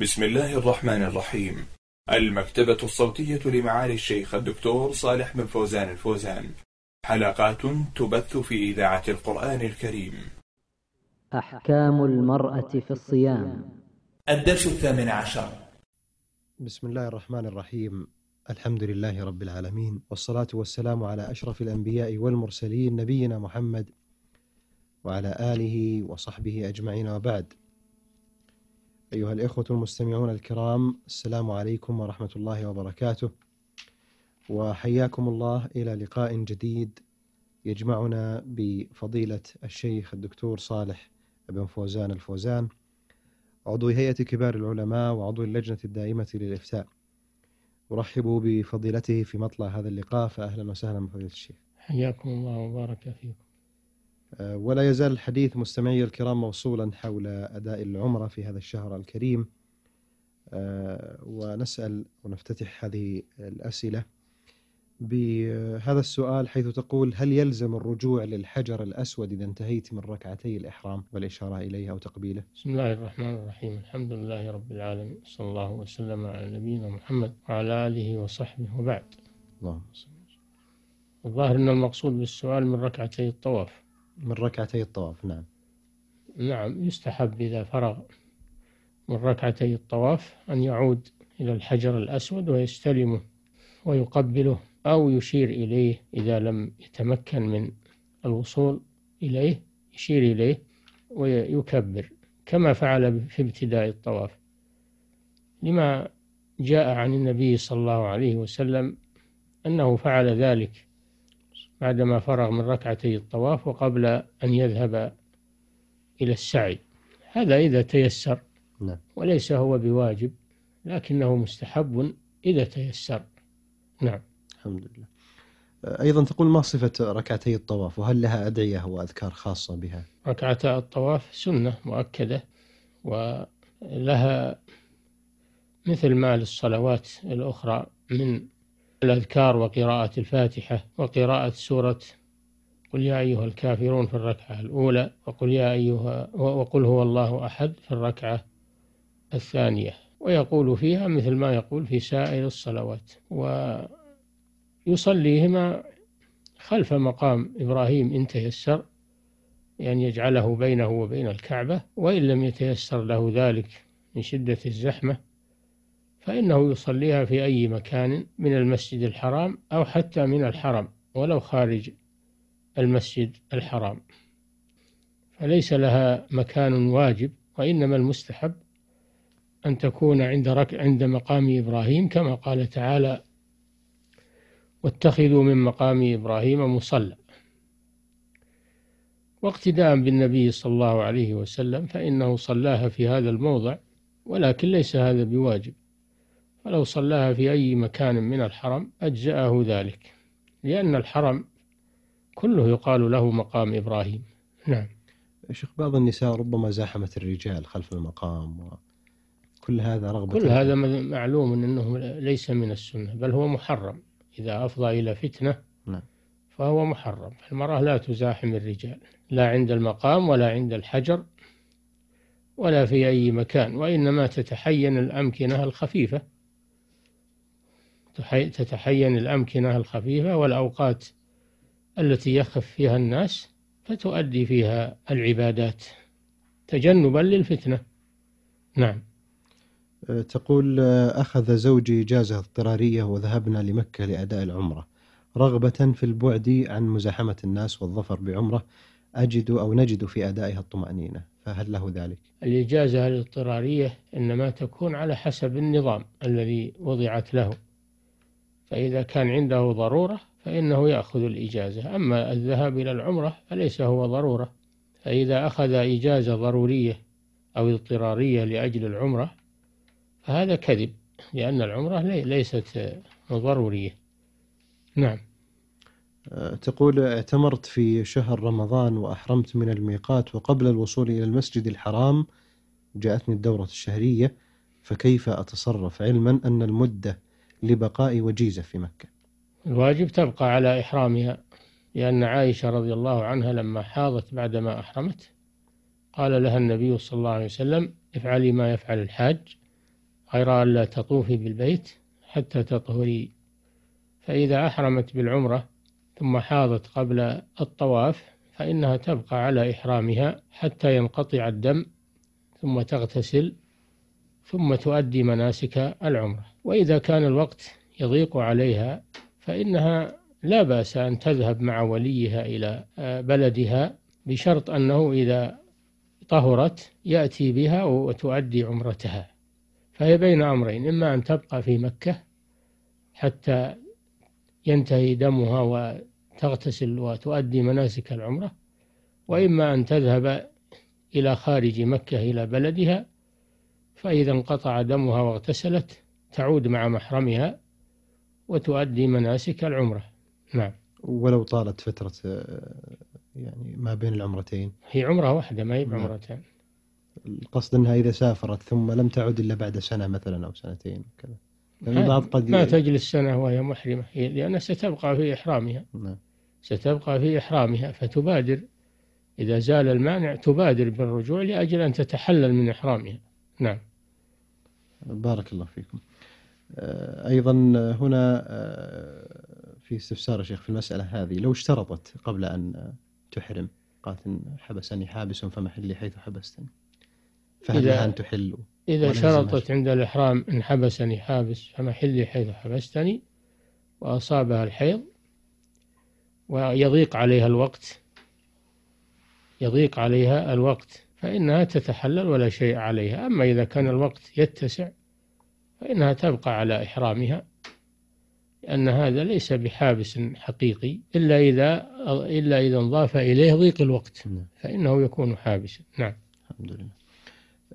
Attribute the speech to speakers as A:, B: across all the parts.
A: بسم الله الرحمن الرحيم المكتبة الصوتية لمعالي الشيخ الدكتور صالح بن فوزان الفوزان حلقات تبث في إذاعة القرآن
B: الكريم أحكام المرأة في الصيام الدرس الثامن عشر بسم الله الرحمن الرحيم الحمد لله رب العالمين والصلاة والسلام على أشرف الأنبياء والمرسلين نبينا محمد وعلى آله وصحبه أجمعين وبعد أيها الإخوة المستمعون الكرام السلام عليكم ورحمة الله وبركاته وحياكم الله إلى لقاء جديد يجمعنا بفضيلة الشيخ الدكتور صالح بن فوزان الفوزان عضو هيئة كبار العلماء وعضو اللجنة الدائمة للإفتاء أرحب بفضيلته في مطلع هذا اللقاء فأهلا وسهلا بفضيلة الشيخ
A: حياكم الله وبارك فيكم
B: آه، ولا يزال الحديث مستمعي الكرام موصولا حول أداء العمرة في هذا الشهر الكريم آه، ونسأل ونفتتح هذه الأسئلة بهذا السؤال حيث تقول هل يلزم الرجوع للحجر الأسود إذا انتهيت من ركعتي الإحرام والإشارة إليها أو تقبيله
A: بسم الله الرحمن الرحيم الحمد لله رب العالمين صلى الله وسلم على نبينا محمد
B: وعلى آله وصحبه وبعد
A: اللهم الظاهر أن المقصود بالسؤال من ركعتي الطواف من ركعتي
B: الطواف نعم
A: نعم يستحب إذا فرغ من ركعتي الطواف أن يعود إلى الحجر الأسود ويستلمه ويقبله أو يشير إليه إذا لم يتمكن من الوصول إليه يشير إليه ويكبر كما فعل في ابتداء الطواف لما جاء عن النبي صلى الله عليه وسلم أنه فعل ذلك بعدما فرغ من ركعتي الطواف وقبل أن يذهب إلى السعي هذا إذا تيسر نعم. وليس هو بواجب لكنه مستحب إذا تيسر
B: نعم الحمد لله أيضا تقول ما صفة ركعتي الطواف وهل لها أدعية وأذكار خاصة بها
A: ركعتا الطواف سنة مؤكدة ولها مثل ما للصلوات الأخرى من الأذكار وقراءة الفاتحة وقراءة سورة قل يا أيها الكافرون في الركعة الأولى وقل يا أيها وقل هو الله أحد في الركعة الثانية ويقول فيها مثل ما يقول في سائر الصلوات ويصليهما خلف مقام إبراهيم إن تيسر يعني يجعله بينه وبين الكعبة وإن لم يتيسر له ذلك من شدة الزحمة فإنه يصليها في أي مكان من المسجد الحرام أو حتى من الحرم ولو خارج المسجد الحرام فليس لها مكان واجب وإنما المستحب أن تكون عند رك عند مقام إبراهيم كما قال تعالى واتخذوا من مقام إبراهيم مصلى واقتداء بالنبي صلى الله عليه وسلم فإنه صلاها في هذا الموضع ولكن ليس هذا بواجب ولو صلاها في أي مكان من الحرم أجزأه ذلك لأن الحرم كله يقال له مقام إبراهيم
B: نعم شيخ بعض النساء ربما زاحمت الرجال خلف المقام و... كل هذا رغبة كل هذا
A: معلوم أنه ليس من السنة بل هو محرم إذا أفضى إلى فتنة نعم. فهو محرم المرأة لا تزاحم الرجال لا عند المقام ولا عند الحجر ولا في أي مكان وإنما تتحين الأمكنة الخفيفة تتحين الأمكنة الخفيفة والأوقات التي يخف فيها الناس فتؤدي فيها العبادات تجنبا للفتنة
B: نعم أه، تقول آه، أخذ زوجي إجازة اضطرارية وذهبنا لمكة لأداء العمرة رغبة في البعد عن مزاحمة الناس والظفر بعمرة أجد أو نجد في أدائها الطمأنينة فهل له ذلك؟
A: الإجازة الاضطرارية إنما تكون على حسب النظام الذي وضعت له فإذا كان عنده ضرورة فإنه يأخذ الإجازة أما الذهاب إلى العمرة فليس هو ضرورة فإذا أخذ إجازة ضرورية أو اضطرارية لأجل العمرة فهذا كذب لأن العمرة ليست ضرورية
B: نعم آه، تقول اعتمرت في شهر رمضان وأحرمت من الميقات وقبل الوصول إلى المسجد الحرام جاءتني الدورة الشهرية فكيف أتصرف علما أن المدة لبقاء وجيزة في مكة
A: الواجب تبقى على إحرامها لأن عائشة رضي الله عنها لما حاضت بعدما أحرمت قال لها النبي صلى الله عليه وسلم افعلي ما يفعل الحاج غير أن لا تطوفي بالبيت حتى تطهري فإذا أحرمت بالعمرة ثم حاضت قبل الطواف فإنها تبقى على إحرامها حتى ينقطع الدم ثم تغتسل ثم تؤدي مناسك العمره وإذا كان الوقت يضيق عليها فإنها لا بأس أن تذهب مع وليها إلى آه، بلدها بشرط أنه إذا طهرت يأتي بها وتؤدي عمرتها فهي بين أمرين إما أن تبقى في مكة حتى ينتهي دمها وتغتسل وتؤدي مناسك العمرة وإما أن تذهب إلى خارج مكة إلى بلدها فإذا انقطع دمها واغتسلت تعود مع محرمها وتؤدي مناسك
B: العمرة نعم ولو طالت فترة آه، يعني ما بين العمرتين
A: هي عمرة واحدة ما هي نعم. عمرتين
B: القصد أنها إذا سافرت ثم لم تعد إلا بعد سنة مثلا أو سنتين كذا يعني قد ما
A: تجلس سنة وهي محرمة لأنها ستبقى في إحرامها نعم. ستبقى في إحرامها فتبادر إذا زال المانع تبادر بالرجوع لأجل أن تتحلل من إحرامها
B: نعم بارك الله فيكم آه، ايضا آه، هنا آه، في استفسار يا شيخ في المساله هذه لو اشترطت قبل ان تحرم قالت ان حبسني حابس فمحلي حيث حبستني فهل لها ان تحل اذا شرطت
A: عند الاحرام ان حبسني حابس فمحلي حيث حبستني واصابها الحيض ويضيق عليها الوقت يضيق عليها الوقت فإنها تتحلل ولا شيء عليها أما إذا كان الوقت يتسع فإنها تبقى على إحرامها لأن هذا ليس بحابس حقيقي إلا إذا إلا إذا انضاف إليه ضيق الوقت نعم.
B: فإنه يكون حابسا نعم الحمد لله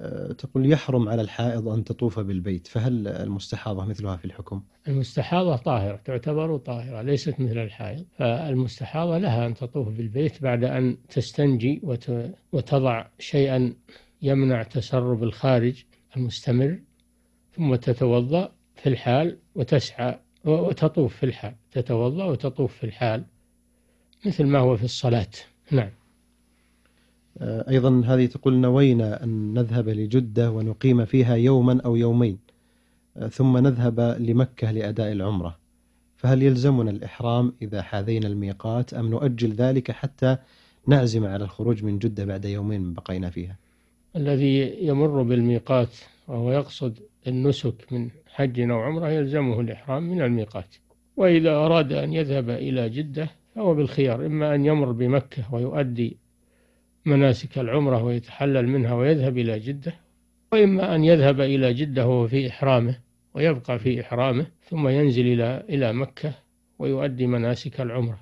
B: أه، تقول يحرم على الحائض أن تطوف بالبيت فهل المستحاضة مثلها في الحكم؟
A: المستحاضة طاهرة تعتبر طاهرة ليست مثل الحائض فالمستحاضة لها أن تطوف بالبيت بعد أن تستنجي وتضع شيئا يمنع تسرب الخارج المستمر ثم تتوضأ في الحال وتسعى وتطوف في الحال
B: تتوضأ وتطوف في الحال مثل ما هو في الصلاة نعم آه، أيضا هذه تقول نوينا أن نذهب لجدة ونقيم فيها يوما أو يومين آه، ثم نذهب لمكة لأداء العمرة فهل يلزمنا الإحرام إذا حاذينا الميقات أم نؤجل ذلك حتى نعزم على الخروج من جدة بعد يومين بقينا فيها
A: الذي يمر بالميقات وهو يقصد النسك من حج أو عمرة يلزمه الإحرام من الميقات وإذا أراد أن يذهب إلى جدة فهو بالخيار إما أن يمر بمكة ويؤدي مناسك العمرة ويتحلل منها ويذهب إلى جدة وإما أن يذهب إلى جدة وهو في إحرامه ويبقى في إحرامه ثم ينزل إلى إلى مكة ويؤدي مناسك العمرة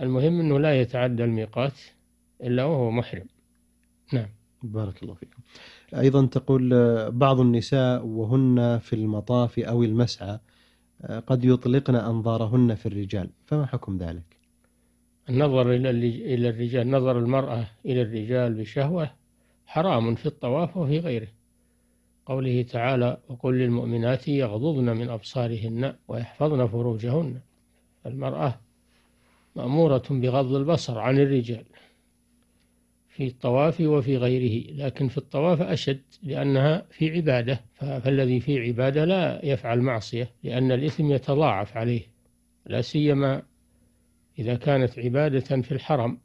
A: المهم أنه لا يتعدى الميقات إلا وهو
B: محرم نعم بارك الله فيكم أيضا تقول آه، بعض النساء وهن في المطاف أو المسعى آه، قد يطلقن أنظارهن في الرجال فما حكم ذلك
A: النظر إلى الرجال نظر المرأة إلى الرجال بشهوة حرام في الطواف وفي غيره قوله تعالى وقل للمؤمنات يغضضن من أبصارهن ويحفظن فروجهن المرأة مأمورة بغض البصر عن الرجال في الطواف وفي غيره لكن في الطواف أشد لأنها في عبادة فالذي في عبادة لا يفعل معصية لأن الإثم يتضاعف عليه لا سيما إذا كانت عبادة في الحرم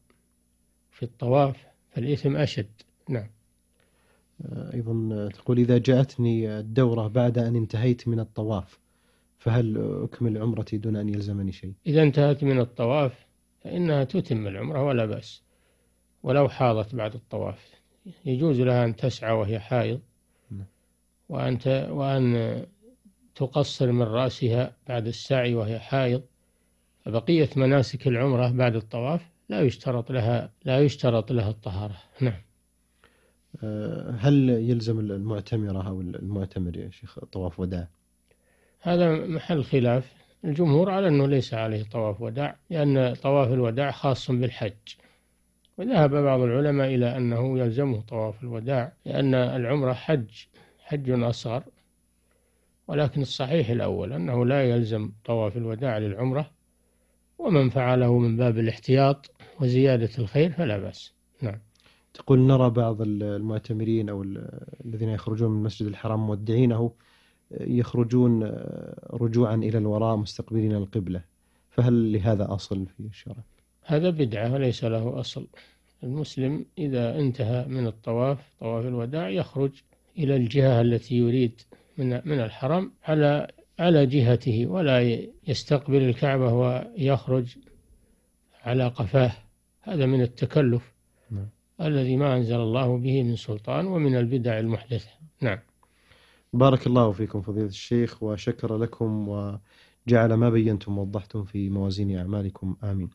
A: في الطواف
B: فالإثم أشد نعم أيضا تقول إذا جاءتني الدورة بعد أن انتهيت من الطواف فهل أكمل عمرتي دون أن يلزمني شيء
A: إذا انتهت من الطواف فإنها تتم العمرة ولا بأس ولو حاضت بعد الطواف يجوز لها أن تسعى وهي حائض نعم. وأن وأن تقصر من رأسها بعد السعي وهي حائض فبقية مناسك العمرة بعد الطواف لا يشترط لها لا يشترط لها
B: الطهارة نعم آه، هل يلزم المعتمرة أو المعتمر يا شيخ طواف وداع
A: هذا محل خلاف الجمهور على أنه ليس عليه طواف وداع لأن طواف الوداع خاص بالحج وذهب بعض العلماء إلى أنه يلزمه طواف الوداع لأن العمرة حج حج أصغر ولكن الصحيح الأول أنه لا يلزم طواف الوداع للعمرة
B: ومن فعله من باب الاحتياط وزيادة الخير فلا بأس نعم تقول نرى بعض المعتمرين أو الذين يخرجون من المسجد الحرام مودعينه يخرجون رجوعا إلى الوراء مستقبلين القبلة فهل لهذا أصل في الشرع؟
A: هذا بدعة وليس له أصل المسلم إذا انتهى من الطواف طواف الوداع يخرج إلى الجهة التي يريد من من الحرم على على جهته ولا يستقبل الكعبة ويخرج على قفاه هذا من التكلف نعم. الذي ما أنزل الله به من سلطان ومن البدع المحدثة
B: نعم بارك الله فيكم فضيلة الشيخ وشكر لكم وجعل ما بينتم ووضحتم في موازين أعمالكم آمين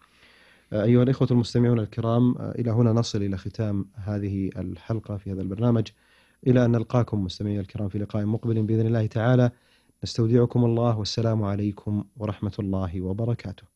B: أيها الإخوة المستمعون الكرام إلى هنا نصل إلى ختام هذه الحلقة في هذا البرنامج إلى أن نلقاكم مستمعي الكرام في لقاء مقبل بإذن الله تعالى نستودعكم الله والسلام عليكم ورحمة الله وبركاته